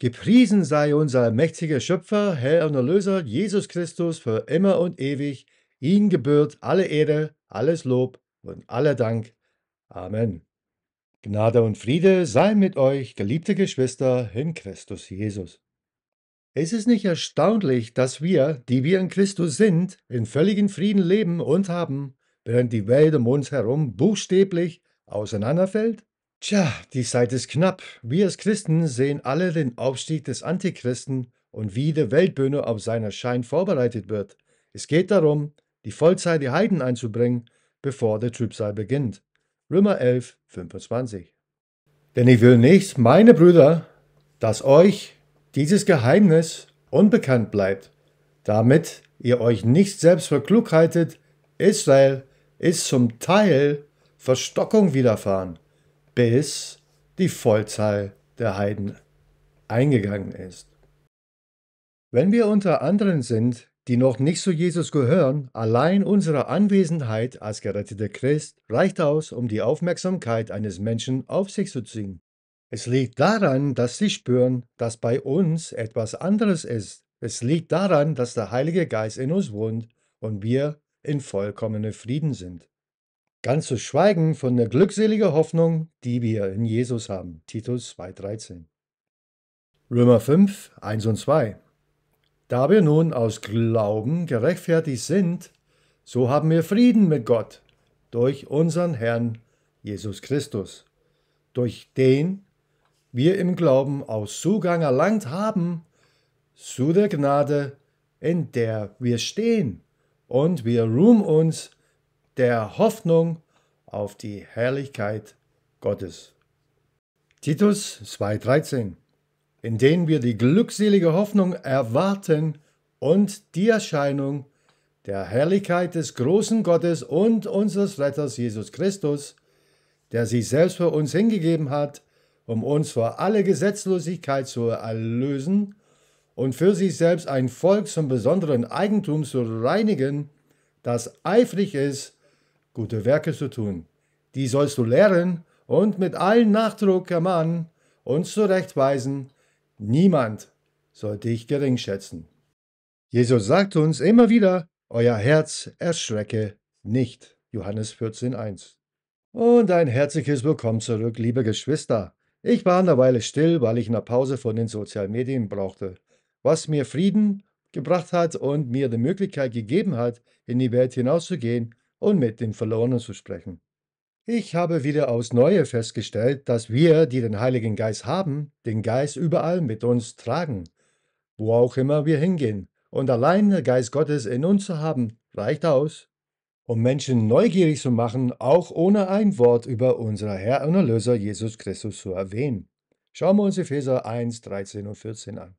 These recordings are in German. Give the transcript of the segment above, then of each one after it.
Gepriesen sei unser mächtiger Schöpfer, Herr und Erlöser, Jesus Christus, für immer und ewig. Ihm gebührt alle Ehre, alles Lob und aller Dank. Amen. Gnade und Friede sei mit euch, geliebte Geschwister in Christus Jesus. Es ist nicht erstaunlich, dass wir, die wir in Christus sind, in völligen Frieden leben und haben, während die Welt um uns herum buchstäblich auseinanderfällt? Tja, die Zeit ist knapp. Wir als Christen sehen alle den Aufstieg des Antichristen und wie die Weltbühne auf seinen Schein vorbereitet wird. Es geht darum, die Vollzeit die Heiden einzubringen, bevor der Trübsal beginnt. Römer 11, 25. Denn ich will nicht, meine Brüder, dass euch dieses Geheimnis unbekannt bleibt, damit ihr euch nicht selbst für klug haltet, Israel ist zum Teil Verstockung widerfahren bis die Vollzahl der Heiden eingegangen ist. Wenn wir unter anderen sind, die noch nicht zu Jesus gehören, allein unsere Anwesenheit als geretteter Christ reicht aus, um die Aufmerksamkeit eines Menschen auf sich zu ziehen. Es liegt daran, dass sie spüren, dass bei uns etwas anderes ist. Es liegt daran, dass der Heilige Geist in uns wohnt und wir in vollkommener Frieden sind. Ganz zu schweigen von der glückseligen Hoffnung, die wir in Jesus haben. Titus 2,13. Römer 5, 1 und 2. Da wir nun aus Glauben gerechtfertigt sind, so haben wir Frieden mit Gott durch unseren Herrn Jesus Christus, durch den wir im Glauben auch Zugang erlangt haben zu der Gnade, in der wir stehen, und wir ruhen uns der Hoffnung auf die Herrlichkeit Gottes. Titus 2.13, in denen wir die glückselige Hoffnung erwarten und die Erscheinung der Herrlichkeit des großen Gottes und unseres Retters Jesus Christus, der sich selbst für uns hingegeben hat, um uns vor alle Gesetzlosigkeit zu erlösen und für sich selbst ein Volk zum besonderen Eigentum zu reinigen, das eifrig ist gute Werke zu tun. Die sollst du lehren und mit allen Nachdruck ermahnen und zurechtweisen. Niemand soll dich geringschätzen. Jesus sagt uns immer wieder, euer Herz erschrecke nicht. Johannes 14,1. Und ein herzliches Willkommen zurück, liebe Geschwister. Ich war eine Weile still, weil ich eine Pause von den sozialen Medien brauchte, was mir Frieden gebracht hat und mir die Möglichkeit gegeben hat, in die Welt hinauszugehen und mit dem Verlorenen zu sprechen. Ich habe wieder aus Neue festgestellt, dass wir, die den Heiligen Geist haben, den Geist überall mit uns tragen, wo auch immer wir hingehen. Und allein der Geist Gottes in uns zu haben, reicht aus, um Menschen neugierig zu machen, auch ohne ein Wort über unser Herr und Erlöser Jesus Christus zu erwähnen. Schauen wir uns Epheser 1, 13 und 14 an.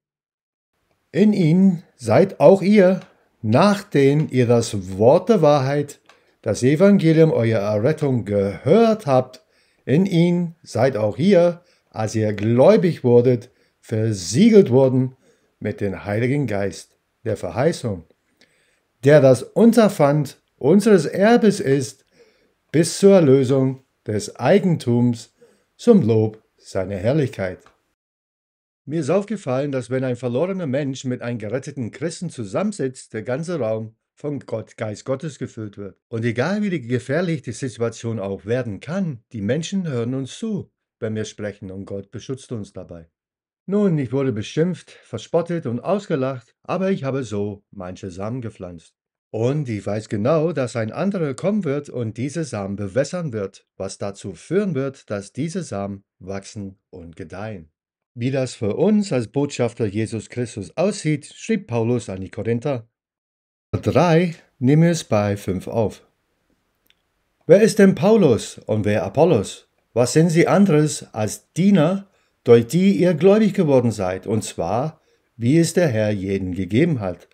In ihm seid auch ihr, nachdem ihr das Wort der Wahrheit das Evangelium eurer Errettung gehört habt, in ihn seid auch ihr, als ihr gläubig wurdet, versiegelt worden mit dem Heiligen Geist der Verheißung, der das Unterpfand unseres Erbes ist, bis zur Erlösung des Eigentums zum Lob seiner Herrlichkeit. Mir ist aufgefallen, dass wenn ein verlorener Mensch mit einem geretteten Christen zusammensitzt, der ganze Raum von Gott, Geist Gottes gefüllt wird. Und egal wie die gefährlich die Situation auch werden kann, die Menschen hören uns zu, wenn wir sprechen und Gott beschützt uns dabei. Nun, ich wurde beschimpft, verspottet und ausgelacht, aber ich habe so manche Samen gepflanzt. Und ich weiß genau, dass ein anderer kommen wird und diese Samen bewässern wird, was dazu führen wird, dass diese Samen wachsen und gedeihen. Wie das für uns als Botschafter Jesus Christus aussieht, schrieb Paulus an die Korinther 3 nehmen wir es bei 5 auf. Wer ist denn Paulus und wer Apollos? Was sind sie anderes als Diener, durch die ihr gläubig geworden seid, und zwar, wie es der Herr jeden gegeben hat?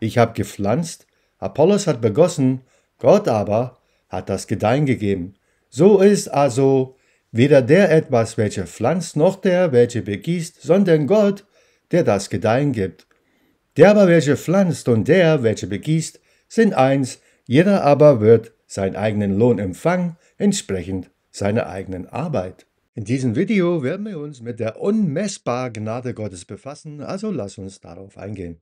Ich habe gepflanzt, Apollos hat begossen, Gott aber hat das Gedeihen gegeben. So ist also weder der etwas, welcher pflanzt, noch der, welcher begießt, sondern Gott, der das Gedeihen gibt. Der aber, welcher pflanzt und der, welcher begießt, sind eins, jeder aber wird seinen eigenen Lohn empfangen, entsprechend seiner eigenen Arbeit. In diesem Video werden wir uns mit der unmessbaren Gnade Gottes befassen, also lass uns darauf eingehen.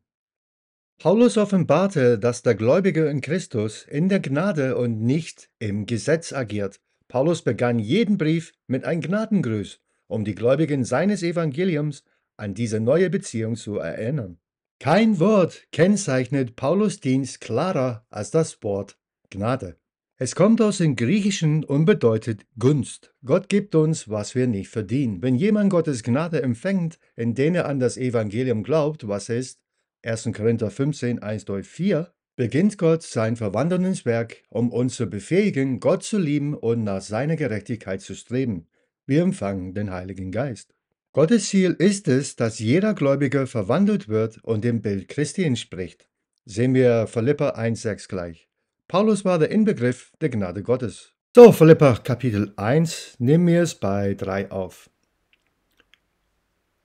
Paulus offenbarte, dass der Gläubige in Christus in der Gnade und nicht im Gesetz agiert. Paulus begann jeden Brief mit einem Gnadengrüß, um die Gläubigen seines Evangeliums an diese neue Beziehung zu erinnern. Kein Wort kennzeichnet Paulus Dienst klarer als das Wort Gnade. Es kommt aus dem Griechischen und bedeutet Gunst. Gott gibt uns, was wir nicht verdienen. Wenn jemand Gottes Gnade empfängt, indem er an das Evangelium glaubt, was ist 1. Korinther 15, 1 durch 4, beginnt Gott sein verwandelndes Werk, um uns zu befähigen, Gott zu lieben und nach seiner Gerechtigkeit zu streben. Wir empfangen den Heiligen Geist. Gottes Ziel ist es, dass jeder Gläubige verwandelt wird und dem Bild Christi entspricht. Sehen wir Philippa 1,6 gleich. Paulus war der Inbegriff der Gnade Gottes. So, Philippa Kapitel 1, nimm wir es bei 3 auf.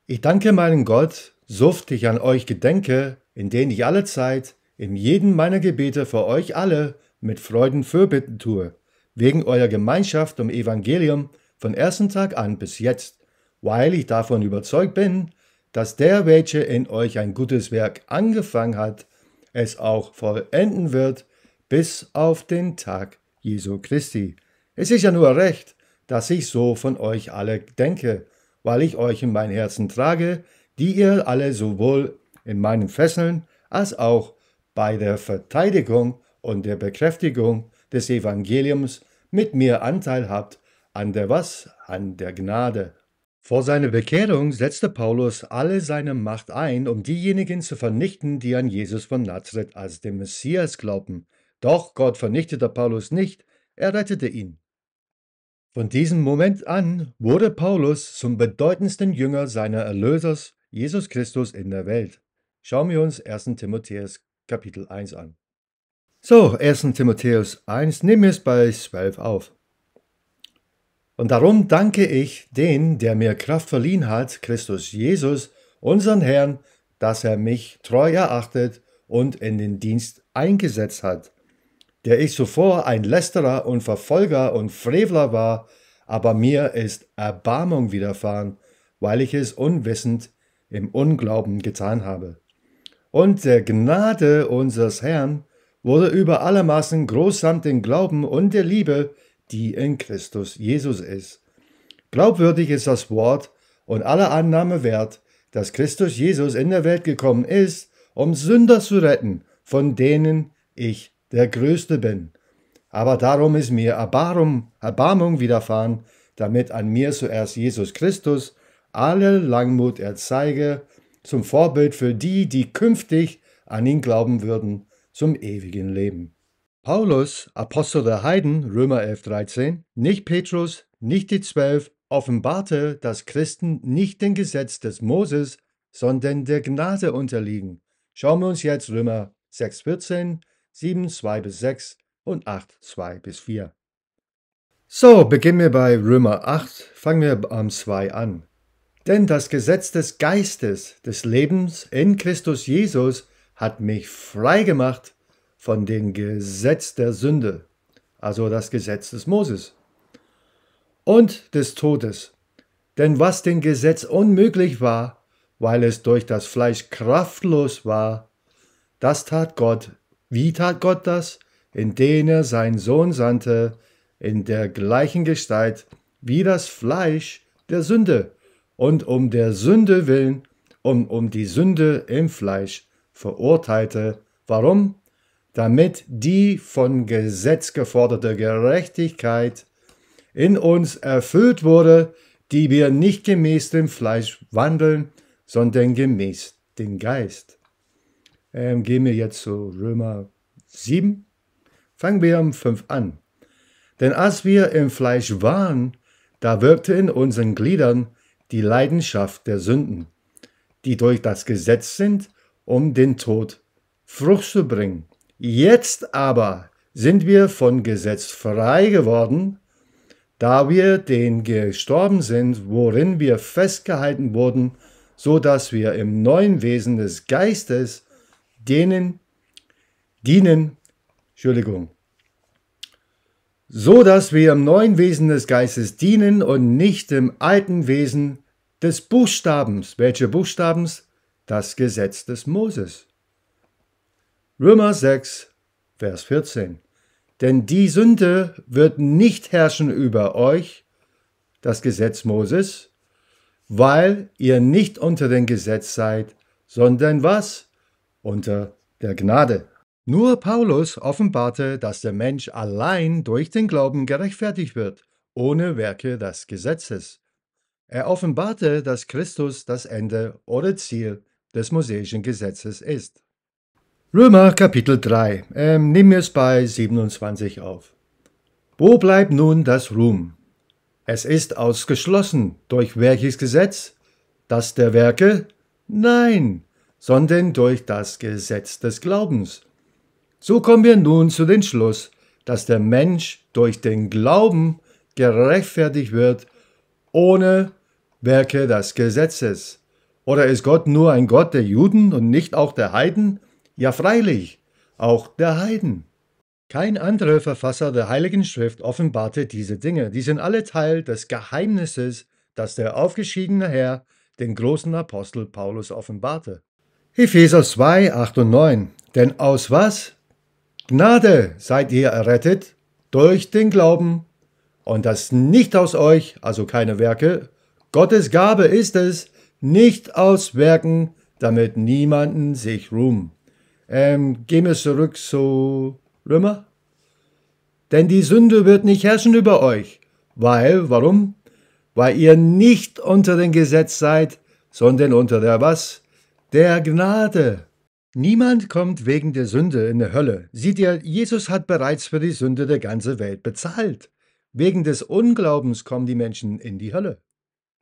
Ich danke meinen Gott, soft ich an euch gedenke, in denen ich alle Zeit, in jedem meiner Gebete für euch alle, mit Freuden fürbitten tue, wegen eurer Gemeinschaft um Evangelium, von ersten Tag an bis jetzt, weil ich davon überzeugt bin, dass der, welcher in euch ein gutes Werk angefangen hat, es auch vollenden wird bis auf den Tag Jesu Christi. Es ist ja nur recht, dass ich so von euch alle denke, weil ich euch in mein Herzen trage, die ihr alle sowohl in meinen Fesseln als auch bei der Verteidigung und der Bekräftigung des Evangeliums mit mir Anteil habt, an der was? An der Gnade. Vor seiner Bekehrung setzte Paulus alle seine Macht ein, um diejenigen zu vernichten, die an Jesus von Nazareth als den Messias glaubten. Doch Gott vernichtete Paulus nicht, er rettete ihn. Von diesem Moment an wurde Paulus zum bedeutendsten Jünger seiner Erlösers, Jesus Christus, in der Welt. Schauen wir uns 1. Timotheus Kapitel 1 an. So, 1. Timotheus 1, nehmen wir es bei 12 auf. Und darum danke ich den, der mir Kraft verliehen hat, Christus Jesus, unseren Herrn, dass er mich treu erachtet und in den Dienst eingesetzt hat, der ich zuvor ein Lästerer und Verfolger und Frevler war, aber mir ist Erbarmung widerfahren, weil ich es unwissend im Unglauben getan habe. Und der Gnade unseres Herrn wurde über allermaßen groß samt dem Glauben und der Liebe, die in Christus Jesus ist. Glaubwürdig ist das Wort und aller Annahme wert, dass Christus Jesus in der Welt gekommen ist, um Sünder zu retten, von denen ich der Größte bin. Aber darum ist mir Erbarmung, Erbarmung widerfahren, damit an mir zuerst Jesus Christus alle Langmut erzeige, zum Vorbild für die, die künftig an ihn glauben würden, zum ewigen Leben. Paulus, Apostel der Heiden, Römer 11, 13, nicht Petrus, nicht die Zwölf, offenbarte, dass Christen nicht dem Gesetz des Moses, sondern der Gnade unterliegen. Schauen wir uns jetzt Römer 6, 14, 7, 2 bis 6 und 8, 2 bis 4. So, beginnen wir bei Römer 8, fangen wir am 2 an. Denn das Gesetz des Geistes, des Lebens in Christus Jesus hat mich frei gemacht von dem Gesetz der Sünde, also das Gesetz des Moses, und des Todes. Denn was dem Gesetz unmöglich war, weil es durch das Fleisch kraftlos war, das tat Gott. Wie tat Gott das? Indem er seinen Sohn sandte, in der gleichen Gestalt wie das Fleisch der Sünde, und um der Sünde willen, um, um die Sünde im Fleisch verurteilte. Warum? damit die von Gesetz geforderte Gerechtigkeit in uns erfüllt wurde, die wir nicht gemäß dem Fleisch wandeln, sondern gemäß dem Geist. Ähm, gehen wir jetzt zu Römer 7. Fangen wir um 5 an. Denn als wir im Fleisch waren, da wirkte in unseren Gliedern die Leidenschaft der Sünden, die durch das Gesetz sind, um den Tod Frucht zu bringen. Jetzt aber sind wir von Gesetz frei geworden, da wir den gestorben sind, worin wir festgehalten wurden, so dass wir im neuen Wesen des Geistes denen dienen, Entschuldigung, so dass wir im neuen Wesen des Geistes dienen und nicht im alten Wesen des Buchstabens. Welche Buchstabens? Das Gesetz des Moses. Römer 6, Vers 14. Denn die Sünde wird nicht herrschen über euch, das Gesetz Moses, weil ihr nicht unter dem Gesetz seid, sondern was? Unter der Gnade. Nur Paulus offenbarte, dass der Mensch allein durch den Glauben gerechtfertigt wird, ohne Werke des Gesetzes. Er offenbarte, dass Christus das Ende oder Ziel des mosaischen Gesetzes ist. Römer Kapitel 3. Ähm, nehmen wir es bei 27 auf. Wo bleibt nun das Ruhm? Es ist ausgeschlossen. Durch welches Gesetz? Das der Werke? Nein, sondern durch das Gesetz des Glaubens. So kommen wir nun zu dem Schluss, dass der Mensch durch den Glauben gerechtfertigt wird, ohne Werke des Gesetzes. Oder ist Gott nur ein Gott der Juden und nicht auch der Heiden? ja freilich, auch der Heiden. Kein anderer Verfasser der Heiligen Schrift offenbarte diese Dinge. Die sind alle Teil des Geheimnisses, das der aufgeschiedene Herr den großen Apostel Paulus offenbarte. Epheser 2, 8 und 9. Denn aus was? Gnade seid ihr errettet durch den Glauben und das nicht aus euch, also keine Werke. Gottes Gabe ist es, nicht aus Werken, damit niemanden sich ruhm. Ähm, gehen wir zurück zu Römer. Denn die Sünde wird nicht herrschen über euch. Weil, warum? Weil ihr nicht unter dem Gesetz seid, sondern unter der was? Der Gnade. Niemand kommt wegen der Sünde in die Hölle. Seht ihr, Jesus hat bereits für die Sünde der ganzen Welt bezahlt. Wegen des Unglaubens kommen die Menschen in die Hölle.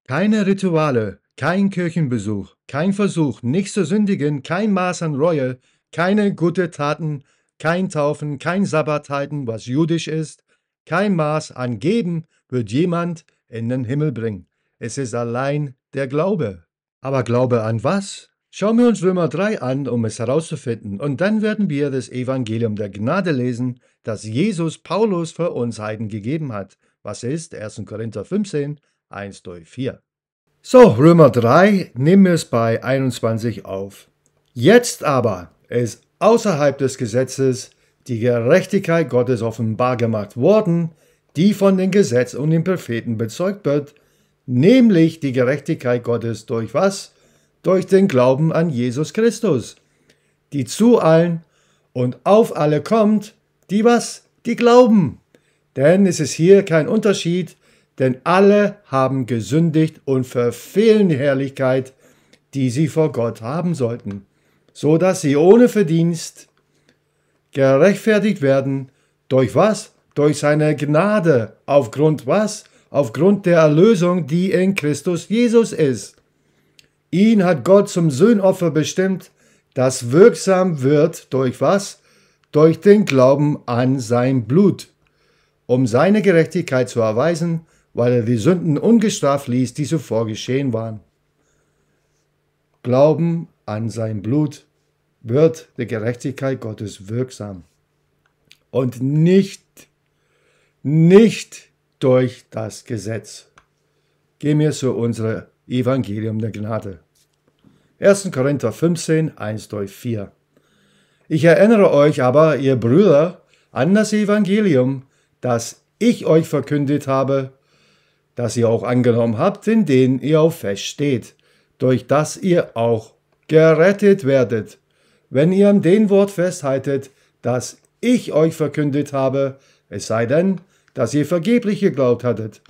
Keine Rituale, kein Kirchenbesuch, kein Versuch, nicht zu sündigen, kein Maß an Reue, keine gute Taten, kein Taufen, kein Sabbat halten, was jüdisch ist, kein Maß an Geben wird jemand in den Himmel bringen. Es ist allein der Glaube. Aber Glaube an was? Schauen wir uns Römer 3 an, um es herauszufinden, und dann werden wir das Evangelium der Gnade lesen, das Jesus Paulus für uns Heiden gegeben hat, was ist 1. Korinther 15, 1 durch 4. So, Römer 3, nehmen wir es bei 21 auf. Jetzt aber, ist außerhalb des Gesetzes die Gerechtigkeit Gottes offenbar gemacht worden, die von dem Gesetz und den Propheten bezeugt wird, nämlich die Gerechtigkeit Gottes durch was? Durch den Glauben an Jesus Christus, die zu allen und auf alle kommt, die was? Die glauben. Denn es ist hier kein Unterschied, denn alle haben gesündigt und verfehlen die Herrlichkeit, die sie vor Gott haben sollten so dass sie ohne Verdienst gerechtfertigt werden. Durch was? Durch seine Gnade. Aufgrund was? Aufgrund der Erlösung, die in Christus Jesus ist. Ihn hat Gott zum Söhnopfer bestimmt, das wirksam wird durch was? Durch den Glauben an sein Blut, um seine Gerechtigkeit zu erweisen, weil er die Sünden ungestraft ließ, die zuvor geschehen waren. Glauben an sein Blut wird die Gerechtigkeit Gottes wirksam. Und nicht, nicht durch das Gesetz. Gehen wir zu unserem Evangelium der Gnade. 1. Korinther 15, 1 durch 4. Ich erinnere euch aber, ihr Brüder, an das Evangelium, das ich euch verkündet habe, das ihr auch angenommen habt, in dem ihr auch steht, durch das ihr auch gerettet werdet, wenn ihr an dem Wort festhaltet, das ich euch verkündet habe, es sei denn, dass ihr vergeblich geglaubt hattet.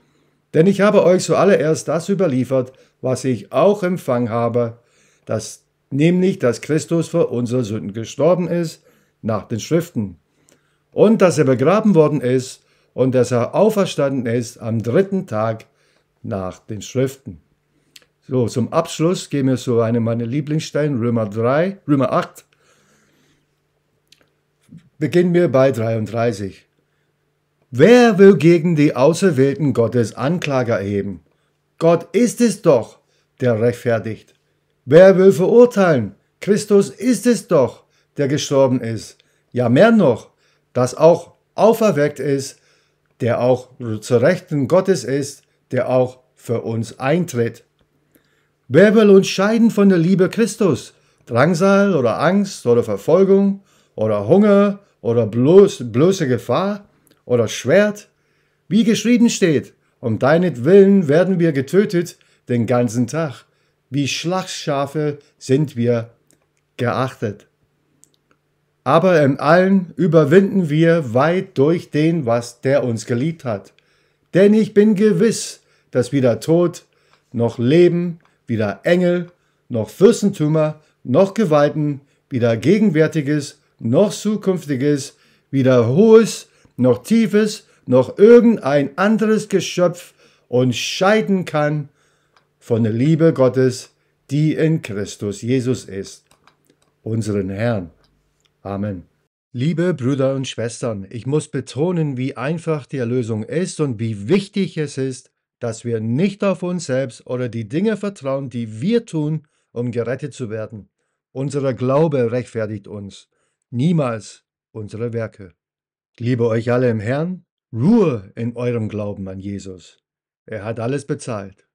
Denn ich habe euch zuallererst das überliefert, was ich auch empfangen habe, dass nämlich, dass Christus für unsere Sünden gestorben ist, nach den Schriften, und dass er begraben worden ist und dass er auferstanden ist am dritten Tag nach den Schriften. So, zum Abschluss gehen wir zu einem meiner Lieblingsstellen, Römer 3, Römer 8. Beginnen wir bei 33. Wer will gegen die Auserwählten Gottes Anklage erheben? Gott ist es doch, der rechtfertigt. Wer will verurteilen? Christus ist es doch, der gestorben ist. Ja, mehr noch, das auch auferweckt ist, der auch zur Rechten Gottes ist, der auch für uns eintritt. Wer will uns scheiden von der Liebe Christus? Drangsal oder Angst oder Verfolgung oder Hunger oder bloß, bloße Gefahr oder Schwert? Wie geschrieben steht, um deinetwillen werden wir getötet den ganzen Tag. Wie Schlachtschafe sind wir geachtet. Aber in Allen überwinden wir weit durch den, was der uns geliebt hat. Denn ich bin gewiss, dass weder Tod noch Leben, weder Engel, noch Fürstentümer, noch Gewalten, weder Gegenwärtiges, noch Zukünftiges, weder Hohes, noch Tiefes, noch irgendein anderes Geschöpf uns scheiden kann von der Liebe Gottes, die in Christus Jesus ist, unseren Herrn. Amen. Liebe Brüder und Schwestern, ich muss betonen, wie einfach die Erlösung ist und wie wichtig es ist, dass wir nicht auf uns selbst oder die Dinge vertrauen, die wir tun, um gerettet zu werden. Unser Glaube rechtfertigt uns, niemals unsere Werke. Liebe euch alle im Herrn, Ruhe in eurem Glauben an Jesus. Er hat alles bezahlt.